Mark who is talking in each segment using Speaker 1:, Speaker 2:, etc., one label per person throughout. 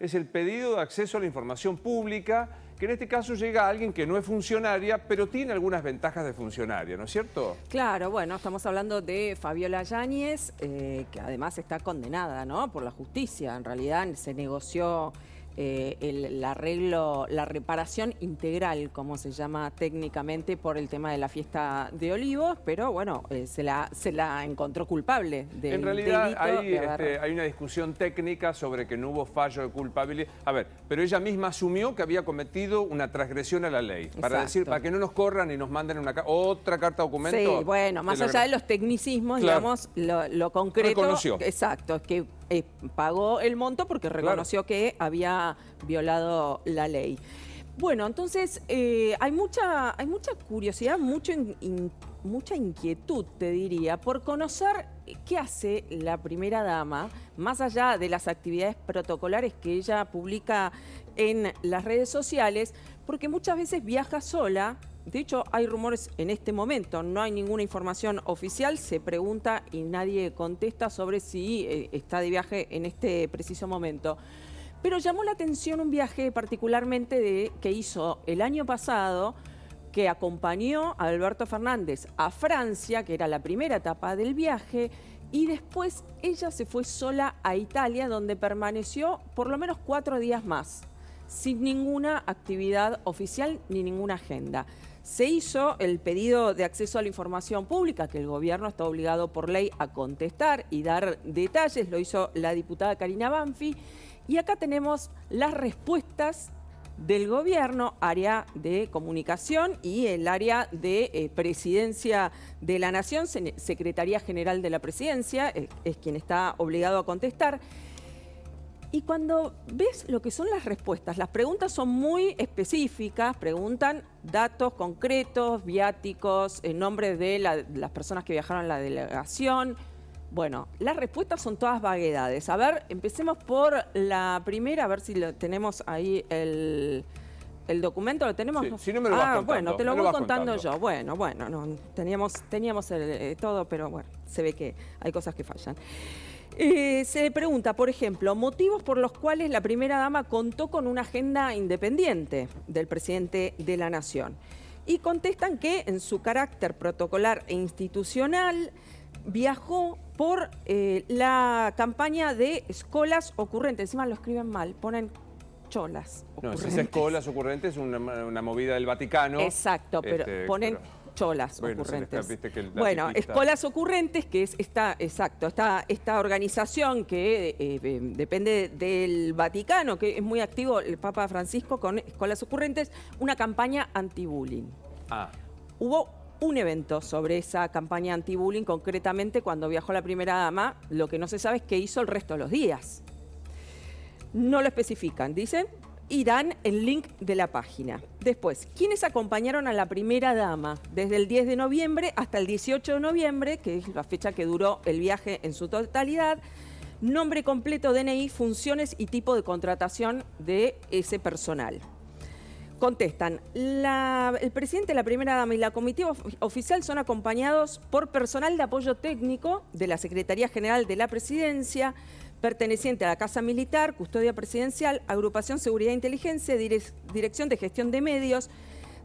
Speaker 1: es el pedido de acceso a la información pública, que en este caso llega a alguien que no es funcionaria, pero tiene algunas ventajas de funcionaria, ¿no es cierto?
Speaker 2: Claro, bueno, estamos hablando de Fabiola Yáñez, eh, que además está condenada, ¿no? Por la justicia, en realidad se negoció eh, el, arreglo, la reparación integral, como se llama técnicamente, por el tema de la fiesta de olivos, pero bueno, eh, se, la, se la encontró culpable de En realidad este,
Speaker 1: hay, una discusión técnica sobre que no hubo fallo de culpabilidad. A ver, pero ella misma asumió que había cometido una transgresión a la ley. Para decir, para que no nos corran y nos manden una otra carta documento. Sí, bueno, más allá de
Speaker 2: los tecnicismos, digamos, lo, concreto. Reconoció. Exacto, que eh, pagó el monto porque reconoció que había violado la ley. Bueno, entonces eh, hay, mucha, hay mucha curiosidad, mucho mucha inquietud, te diría, por conocer qué hace la primera dama, más allá de las actividades protocolares que ella publica en las redes sociales, porque muchas veces viaja sola, de hecho, hay rumores en este momento, no hay ninguna información oficial, se pregunta y nadie contesta sobre si eh, está de viaje en este preciso momento. Pero llamó la atención un viaje particularmente que hizo el año pasado, que acompañó a Alberto Fernández a Francia, que era la primera etapa del viaje, y después ella se fue sola a Italia, donde permaneció por lo menos cuatro días más, sin ninguna actividad oficial ni ninguna agenda se hizo el pedido de acceso a la información pública que el gobierno está obligado por ley a contestar y dar detalles, lo hizo la diputada Karina Banfi, y acá tenemos las respuestas del gobierno, área de comunicación y el área de eh, presidencia de la Nación, Secretaría General de la Presidencia, eh, es quien está obligado a contestar. Y cuando ves lo que son las respuestas, las preguntas son muy específicas, preguntan datos concretos, viáticos, en nombre de las personas que viajaron a la delegación. Bueno, las respuestas son todas vaguedades. A ver, empecemos por la primera, a ver si lo tenemos ahí el, el documento lo tenemos. si no me lo vas ah, bueno, te lo voy contando, yo. Bueno, bueno, no, teníamos, teníamos eh, todo, pero bueno, se ve que hay cosas que fallan. Eh, se pregunta, por ejemplo, motivos por los cuales la primera dama contó con una agenda independiente del presidente de la Nación. Y contestan que en su carácter protocolar e institucional viajó por eh, la campaña de escolas ocurrentes. Encima lo escriben mal, ponen cholas.
Speaker 1: Ocurrentes. No, esas es escolas ocurrentes, es una movida del Vaticano. Exacto, pero este, ponen
Speaker 2: cholas bueno, ocurrentes. bueno, escolas ocurrentes, que es esta, exacto, esta, esta organización que eh, eh, depende del Vaticano, que es muy activo el Papa Francisco con escolas ocurrentes, una campaña anti-bullying. Ah. Hubo un evento sobre esa campaña anti-bullying, concretamente cuando viajó la primera dama, lo que no se sabe es qué hizo el resto de los días. No lo especifican, dicen Irán, el link de la página. Después, ¿quiénes acompañaron a la primera dama desde el 10 de noviembre hasta el 18 de noviembre, que es la fecha que duró el viaje en su totalidad? Nombre completo, DNI, funciones y tipo de contratación de ese personal. Contestan, el presidente, la primera dama y la comitiva oficial son acompañados por personal de apoyo técnico de la Secretaría General de la Presidencia, perteneciente a la Casa Militar, Custodia Presidencial, Agrupación Seguridad e Inteligencia, Dirección de Gestión de Medios,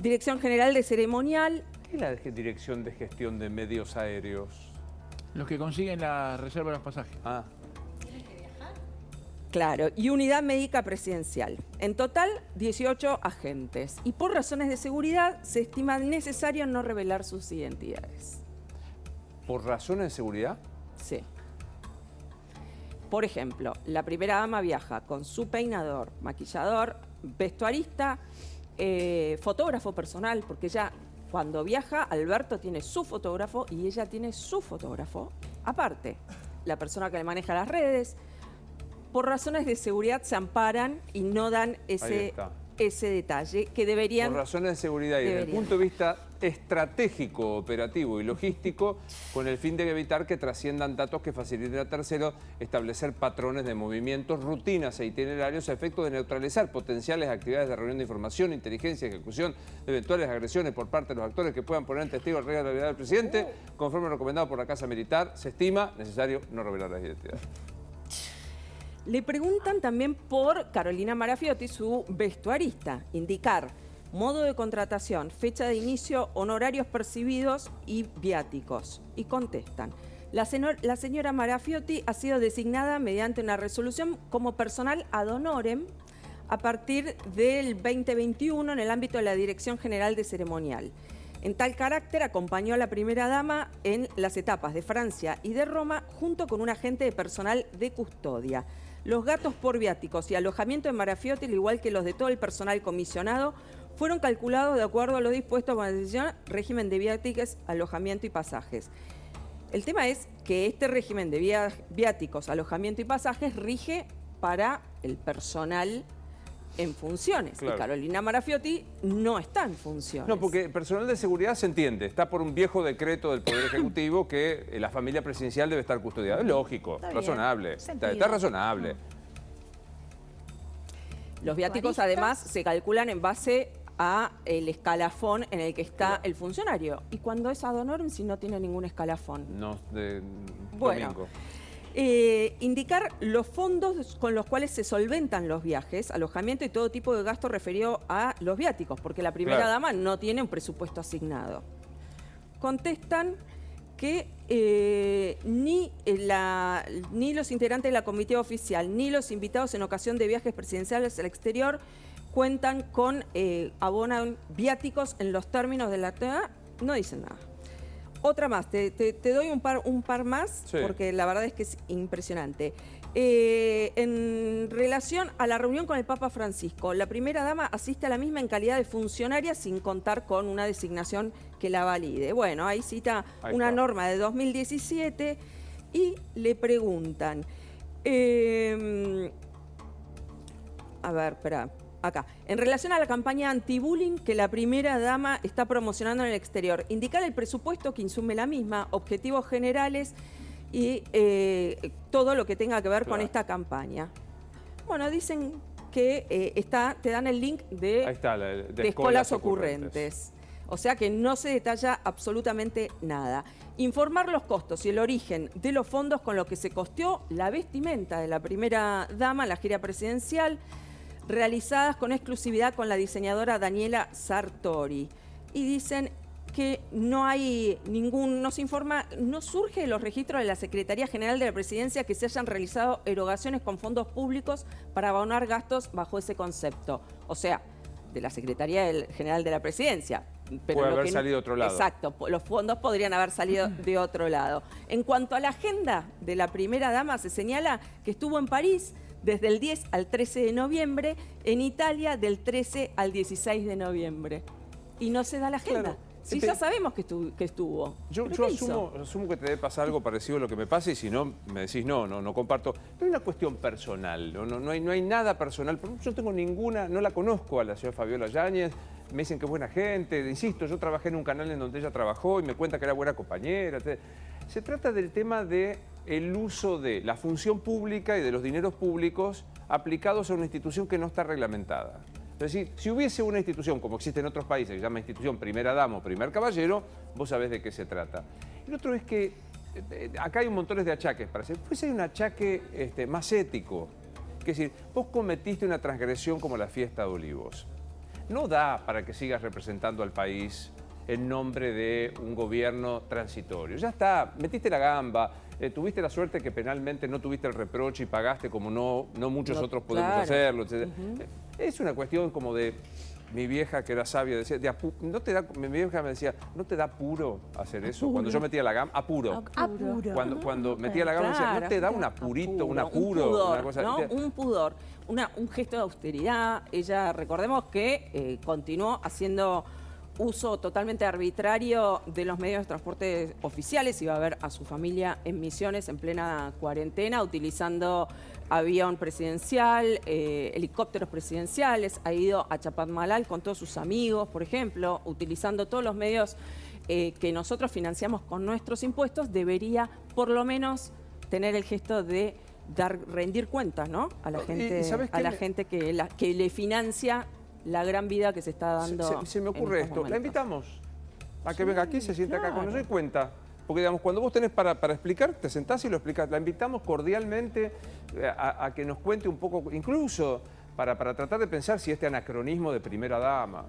Speaker 2: Dirección General de Ceremonial.
Speaker 1: ¿Qué es la Dirección de Gestión de Medios Aéreos?
Speaker 2: Los que consiguen la reserva de los pasajes. Ah. ¿Tienen que viajar? Claro, y unidad médica presidencial. En total, 18 agentes. Y por razones de seguridad, se estima necesario no revelar sus identidades.
Speaker 1: ¿Por razones de seguridad?
Speaker 2: Sí. Por ejemplo, la primera dama viaja con su peinador, maquillador, vestuarista, eh, fotógrafo personal, porque ya cuando viaja, Alberto tiene su fotógrafo y ella tiene su fotógrafo aparte. La persona que le maneja las redes, por razones de seguridad se amparan y no dan ese, ese detalle que deberían... Por
Speaker 1: razones de seguridad y desde el punto de vista estratégico, operativo y logístico con el fin de evitar que trasciendan datos que faciliten a terceros establecer patrones de movimientos, rutinas e itinerarios a efecto de neutralizar potenciales actividades de reunión de información, inteligencia, ejecución de eventuales agresiones por parte de los actores que puedan poner en testigo al rey de la vida del presidente, conforme recomendado por la Casa Militar. Se estima necesario no revelar la identidad.
Speaker 2: Le preguntan también por Carolina Marafiotti, su vestuarista, indicar modo de contratación, fecha de inicio, honorarios percibidos y viáticos. Y contestan. La, señora Marafiotti ha sido designada mediante una resolución como personal ad honorem a partir del 2021 en el ámbito de la Dirección General de Ceremonial. En tal carácter, acompañó a la primera dama en las etapas de Francia y de Roma junto con un agente de personal de custodia. Los gatos por viáticos y alojamiento de Marafiotti, al igual que los de todo el personal comisionado, fueron calculados de acuerdo a lo dispuesto por la decisión régimen de viáticos, alojamiento y pasajes. El tema es que este régimen de viáticos, alojamiento y pasajes rige para el personal en funciones. Carolina Marafiotti no está en funciones. No,
Speaker 1: porque el personal de seguridad se entiende. Está por un viejo decreto del Poder Ejecutivo que eh, la familia presidencial debe estar custodiada. Es lógico, razonable. está, razonable.
Speaker 2: Los viáticos además se calculan en base a el escalafón en el que está el funcionario. Y cuando es ad honorem, si no tiene ningún escalafón. No, de bueno, domingo. Eh, indicar los fondos con los cuales se solventan los viajes, alojamiento y todo tipo de gasto referido a los viáticos, porque la primera dama no tiene un presupuesto asignado. Contestan que eh, ni, eh, la, ni los integrantes de la comité oficial, ni los invitados en ocasión de viajes presidenciales al exterior cuentan con, eh, abonan viáticos en los términos de la TEA, no dicen nada. Otra más, te, doy un par, un par más, porque la verdad es que es impresionante. Eh, en relación a la reunión con el Papa Francisco, la primera dama asiste a la misma en calidad de funcionaria sin contar con una designación que la valide. Bueno, ahí cita una norma de 2017 y le preguntan, em, a ver, espera, acá. En relación a la campaña anti-bullying que la primera dama está promocionando en el exterior, indicar el presupuesto que insume la misma, objetivos generales y eh, todo lo que tenga que ver con esta campaña. Bueno, dicen que eh, está, te dan el link de, escuelas ocurrentes. O sea que no se detalla absolutamente nada. Informar los costos y el origen de los fondos con los que se costeó la vestimenta de la primera dama, la gira presidencial realizadas con exclusividad con la diseñadora Daniela Sartori. Y dicen que no hay ningún, nos informa, no surge de los registros de la Secretaría General de la Presidencia que se hayan realizado erogaciones con fondos públicos para abonar gastos bajo ese concepto. O sea, de la Secretaría General de la Presidencia. Puede haber salido de otro lado. Exacto, los fondos podrían haber salido de otro lado. En cuanto a la agenda de la primera dama, se señala que estuvo en París, desde el 10 al 13 de noviembre, en Italia del 13 al 16 de noviembre. Y no se da la agenda. Si ya sabemos que, estuvo. Yo, asumo,
Speaker 1: que te debe pasar algo parecido a lo que me pasa y si no, me decís no, no, no comparto. Pero hay una cuestión personal, no, no, no hay, no hay nada personal. Yo tengo ninguna, no la conozco a la señora Fabiola Yáñez, me dicen que es buena gente, insisto, yo trabajé en un canal en donde ella trabajó y me cuenta que era buena compañera. Se trata del tema de el uso de la función pública y de los dineros públicos aplicados a una institución que no está reglamentada. Es decir, si hubiese una institución, como existe en otros países, que se llama institución primera dama o primer caballero, vos sabés de qué se trata. El otro es que eh, acá hay un montón de achaques para hacer. Pues hay un achaque este, más ético. Es decir, vos cometiste una transgresión como la fiesta de Olivos. No da para que sigas representando al país en nombre de un gobierno transitorio. Ya está, metiste la gamba, eh, tuviste la suerte que penalmente no tuviste el reproche y pagaste como no, no muchos otros podemos hacerlo. Etc. Es una cuestión como de mi vieja que era sabia decía, no te da, mi vieja me decía, ¿no te da apuro hacer eso? Cuando yo metía la gama, apuro. apuro. Cuando, cuando ah, metía la gama decía, ¿no te da un apurito, un apuro? Un pudor, una ¿no?
Speaker 2: un, pudor un gesto de austeridad. Ella, recordemos que eh, continuó haciendo uso totalmente arbitrario de los medios de transporte oficiales. Iba a ver a su familia en misiones en plena cuarentena, utilizando avión presidencial, eh, helicópteros presidenciales. Ha ido a Chapadmalal con todos sus amigos, por ejemplo, utilizando todos los medios eh, que nosotros financiamos con nuestros impuestos. Debería, por lo menos, tener el gesto de dar rendir cuentas, ¿no? A la gente, a la gente que le financia la gran vida que se está dando. Se, me ocurre esto, la
Speaker 1: invitamos a que venga aquí, se sienta acá con nosotros y cuenta. Porque digamos, cuando vos tenés para, para explicar, te sentás y lo explicás. La invitamos cordialmente eh, a, que nos cuente un poco, incluso para, para tratar de pensar si este anacronismo de primera dama,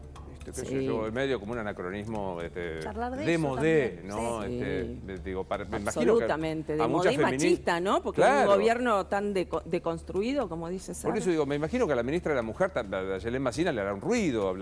Speaker 1: yo Qué sí. medio como un anacronismo este, de modé, ¿no? Absolutamente, de modé machista, ¿no? Porque es un gobierno
Speaker 2: tan deconstruido, como dice Sara. Por eso
Speaker 1: digo, me imagino que a la ministra de la Mujer, a Yelena Macina, le hará un ruido hablar.